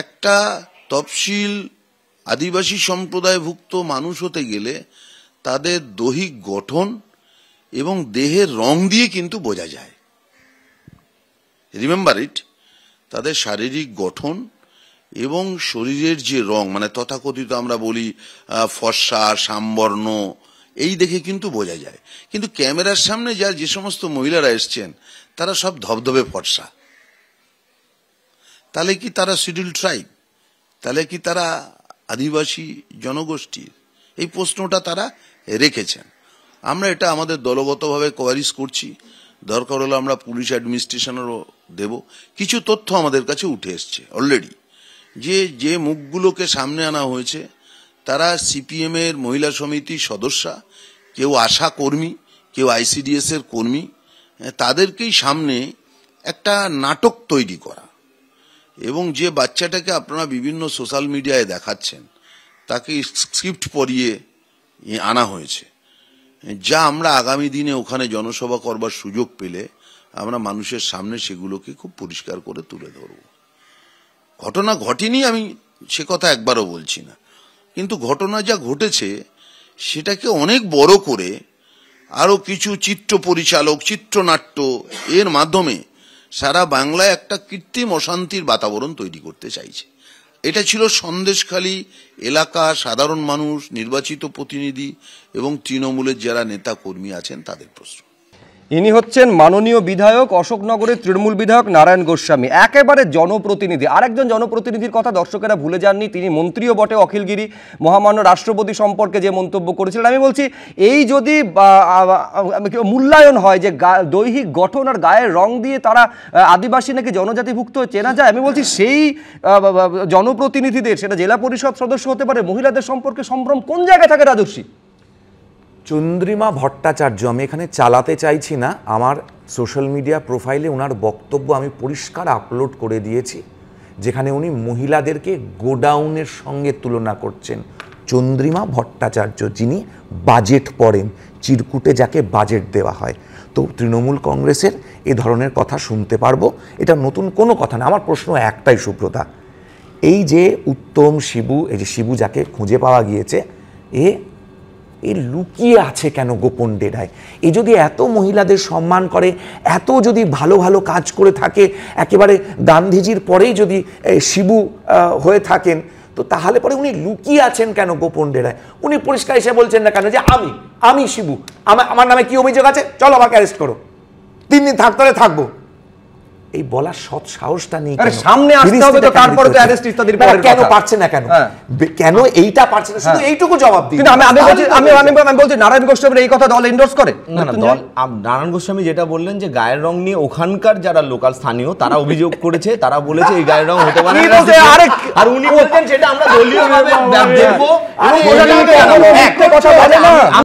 একটা তফসিল আদিবাসী সম্প্রদায়ভুক্ত মানুষ হতে গেলে তাদের দৈহিক গঠন এবং দেহের রং দিয়ে কিন্তু বোঝা যায় রিমেম্বার ইট তাদের শারীরিক গঠন এবং শরীরের যে রং মানে তথাকথিত আমরা বলি ফর্সা সামবর্ণ এই দেখে কিন্তু বোঝা যায় কিন্তু ক্যামেরার সামনে যা যে সমস্ত মহিলারা এসছেন তারা সব ধবধবে ফর্সা তাহলে কি তারা শিডিউল ট্রাইব তাহলে কি তারা আদিবাসী জনগোষ্ঠীর এই প্রশ্নটা তারা রেখেছেন আমরা এটা আমাদের দলগতভাবে কোয়ারিস করছি দরকার হলে আমরা পুলিশ অ্যাডমিনিস্ট্রেশনেরও দেব কিছু তথ্য আমাদের কাছে উঠে এসছে অলরেডি যে যে মুখগুলোকে সামনে আনা হয়েছে তারা সিপিএম এর মহিলা সমিতির সদস্যা কেউ আশা কর্মী কেউ আইসিডিএস এর কর্মী তাদেরকেই সামনে একটা নাটক তৈরি করা এবং যে বাচ্চাটাকে আপনারা বিভিন্ন সোশ্যাল মিডিয়ায় দেখাচ্ছেন তাকে স্ক্রিপ্ট পরিয়ে আনা হয়েছে যা আমরা আগামী দিনে ওখানে জনসভা করবার সুযোগ পেলে আমরা মানুষের সামনে সেগুলোকে খুব পরিষ্কার করে তুলে ধরব ঘটনা ঘটেনি আমি সে কথা একবারও বলছি না কিন্তু ঘটনা যা ঘটেছে সেটাকে অনেক বড় করে আরও কিছু চিত্র পরিচালক চিত্রনাট্য এর মাধ্যমে সারা বাংলায় একটা কৃত্রিম অশান্তির বাতাবরণ তৈরি করতে চাইছে এটা ছিল সন্দেশখালী এলাকা সাধারণ মানুষ নির্বাচিত প্রতিনিধি এবং তৃণমূলের যারা নেতা কর্মী আছেন তাদের প্রশ্ন ইনি হচ্ছেন মাননীয় বিধায়ক অশোকনগরের তৃণমূল বিধায়ক নারায়ণ গোস্বামী একেবারে জনপ্রতিনিধি আরেকজন জনপ্রতিনিধির কথা দর্শকেরা ভুলে যাননি তিনি মন্ত্রীও বটে অখিলগিরি মহামান্য রাষ্ট্রপতি সম্পর্কে যে মন্তব্য করেছিলেন আমি বলছি এই যদি মূল্যায়ন হয় যে দৈহিক গঠন আর গায়ের রং দিয়ে তারা আদিবাসী নাকি জনজাতিভুক্ত চেনা যায় আমি বলছি সেই জনপ্রতিনিধিদের সেটা জেলা পরিষদ সদস্য হতে পারে মহিলাদের সম্পর্কে সম্ভ্রম কোন জায়গায় থাকে রাজস্বী চন্দ্রিমা ভট্টাচার্য আমি এখানে চালাতে চাইছি না আমার সোশ্যাল মিডিয়া প্রোফাইলে ওনার বক্তব্য আমি পরিষ্কার আপলোড করে দিয়েছি যেখানে উনি মহিলাদেরকে গোডাউনের সঙ্গে তুলনা করছেন চন্দ্রিমা ভট্টাচার্য যিনি বাজেট পড়েন চিরকুটে যাকে বাজেট দেওয়া হয় তো তৃণমূল কংগ্রেসের এ ধরনের কথা শুনতে পারবো এটা নতুন কোনো কথা না আমার প্রশ্ন একটাই সুব্রতা এই যে উত্তম শিবু এই যে শিবু যাকে খুঁজে পাওয়া গিয়েছে এ এ লুকিয়ে আছে কেন গোপন ডেরায় এ যদি এত মহিলাদের সম্মান করে এত যদি ভালো ভালো কাজ করে থাকে একেবারে গান্ধীজির পরেই যদি শিবু হয়ে থাকেন তো তাহলে পরে উনি লুকিয়ে আছেন কেন গোপন ডেরায় উনি পরিষ্কার এসে বলছেন না কেন যে আমি আমি শিবু আমার আমার নামে কি অভিযোগ আছে চলো আমাকে অ্যারেস্ট করো তিন দিন থাকতে থাকবো এই বলার সৎ সাহসটা নেই সামনে আসতে হবে তো তারপরে তো অ্যারেস্ট ইত্যাদির পরে কেন পারছে না কেন হ্যাঁ। কেন হ্যাঁ। এইটা পারছে না শুধু হ্যাঁ। এইটুকু জবাব দিন আমি আমি বলছি আমি আমি বলছি নারায়ণ গোস্বামীর এই কথা দল এন্ডোর্স করে দল নারায়ণ গোস্বামী যেটা বললেন যে গায়ের রং নিয়ে ওখানকার যারা লোকাল স্থানীয় তারা অভিযোগ করেছে তারা বলেছে এই গায়ের রং হতে পারে না আরে আর উনি বলতেন যেটা আমরা দলীয়ভাবে দেখব একটা কথা বলে না